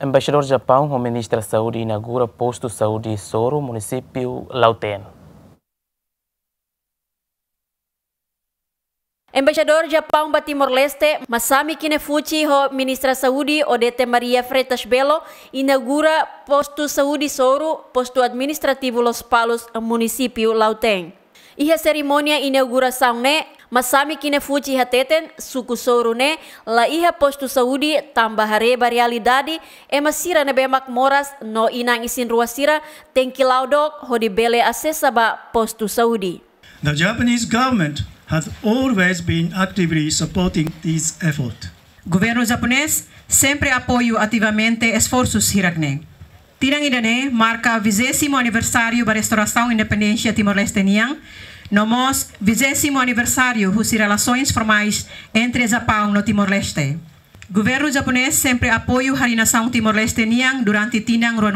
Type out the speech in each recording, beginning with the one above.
Embaixador Japão, o ministro da Saúde inaugura posto saúde Soro, município Lauteno. Embaixador Japão para Timor-Leste, Masami Kinefuchi, Ministro da Saúde Odete Maria Freitas Belo, inaugura posto Saúde Soro, posto administrativo Los Palos, município Lauteng. E a cerimônia inauguração, né, kine fuji hateten suku sorune la iha postu Saudi tambah bariali dadi e masira ne bemak moras no inang isin ruasira tengki laudok hodi bele ba postu Saudi. The Japanese government has always been actively supporting this effort. Governo japonês sempre apoio ativamente esforços hiragne. Tirang idane marca 20 aniversario ba restorasaun e independensia Timor-Leste niang No nosso 20 aniversário das relações formais entre Japão e Timor-Leste. o Governo japonês sempre apoia a Harinação Timor-Leste niang durante tinang ruan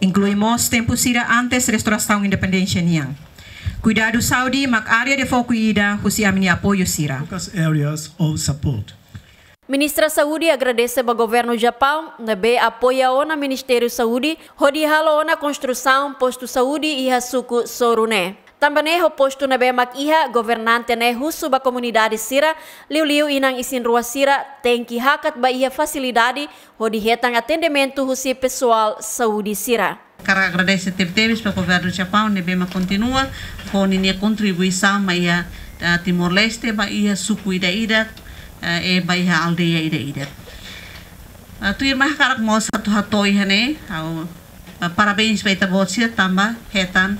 incluindo o tempo sira antes restauração independência niang. Cuidado Saudi mac área de foco ida husi amini apoio sira. areas of support. Ministra Saúde agradece ao governo Japão, que apoia o Ministério Saúde, que ralou na construção posto saúde e a suco Soruné. Tambanejo posto na bemak iha, governante ne husu ba komunidade sira, liu-liu inang isin ruas sira, tenki hakat ba iha fasilidade, hodihetang atendimento husi pessoal saúde sira. Kara agradece ter para pa governo do Japão, né, kontinua, continua com a contribuição ma iha Timor-Leste, ba iha suku ida ida, e ba iha aldeia ida ida. Tu irma karak mo satu hatoi hane, parabéns para a tambah hetan,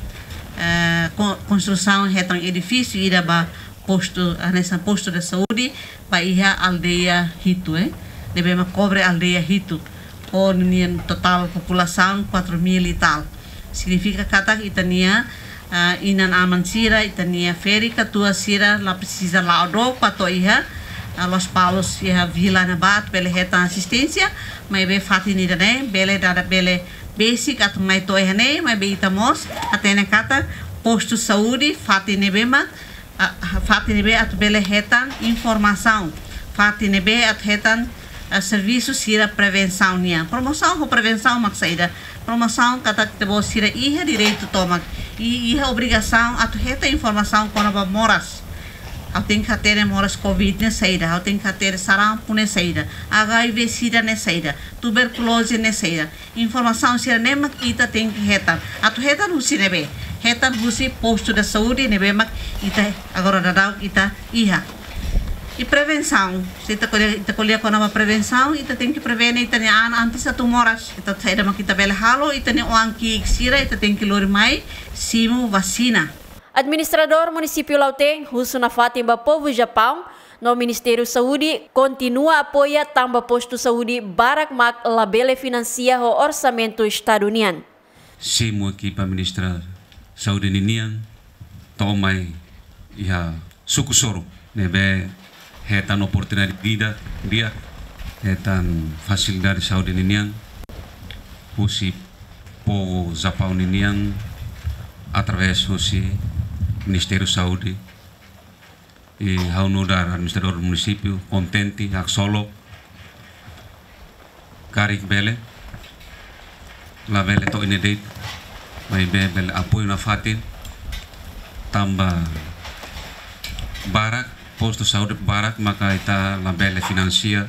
é, eh, construção retão e edifício ida e ba posto nessa posto de saúde para ir à aldeia Rito eh devemos cobre aldeia Rito por total população 4 mil e tal significa kata itania uh, inan aman sira itania feri katua sira la precisa la odo pato iha los Paulos e a vila na bat bele heta asistencia mai be fati ni dane bele dada bele basic at mai to hene mai be itamos atene kata posto saúde fati ne be mat fati ne bele heta informação fati ne be at heta serviço sira prevenção nia promoção ou prevenção mak saida promoção kata te bo sira iha direito tomak e iha obrigação at heta informação kono moras tem catere moras covid ne saira, tem catere sarampo ne saira, HIV sida ne tuberculose ne Informação se nem mak ita tem que retar. Atu retar usi nebe. Retar usi posto da saúde neve mac. ita agora dadau ita iha. E prevenção, se ita colher ita colher com uma prevenção, ita tem que prevenir ita ne an antes atu moras, ita saira mak halo, ita ne oanki iksira, ita tem que lor simu vacina. Administrador Município Lauteng, Husuna Fatimba Povo Japão, no Ministério Saúde, continua apoia tamba posto saúde Mak labele financia ho orçamento estaduniano. Simo aqui para Ministra saúde ninian, tomai ia suku soro, nebe hetan oportunidade vida dia hetan facilidade saúde ninian, husi povo Japão ninian, através husi Ministério da Saúde, e ao notar administrador do município, contente, Axolo, Karik Bele, labeli Bele to inedit, may Bele apoio na fatin, tamba barak, posto saúde barak, maka ita labeli Bele financia,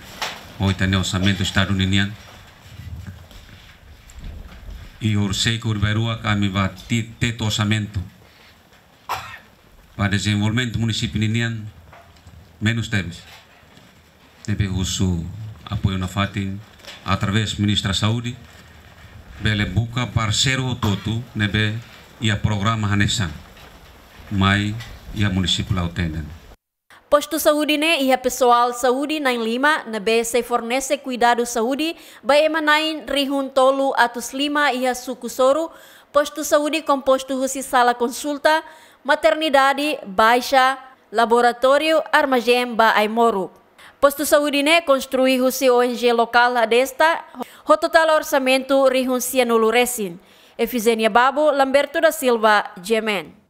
ou ita ne orçamento estadunidiano, e orsei kami va tetosamento. orçamento, para desenvolvimento do município menos temos. Teve russo apoio na FATIN através do Ministro da Saúde, bele buca parceiro todo, nebe né, e a programa Hanessan, mas e a município lá atendem. Posto saúde né e a pessoal saúde na Lima, na né, B se fornece cuidado saúde, vai emanain rihuntolo atus Lima e a sucusoro, posto saúde composto rusi sala consulta, maternidade baixa, laboratório Armagemba Aimoro. Posto saúde né construiu se ONG local desta, o total orçamento renuncia Luresin. Efisenia Babo, Lamberto da Silva, Gemen.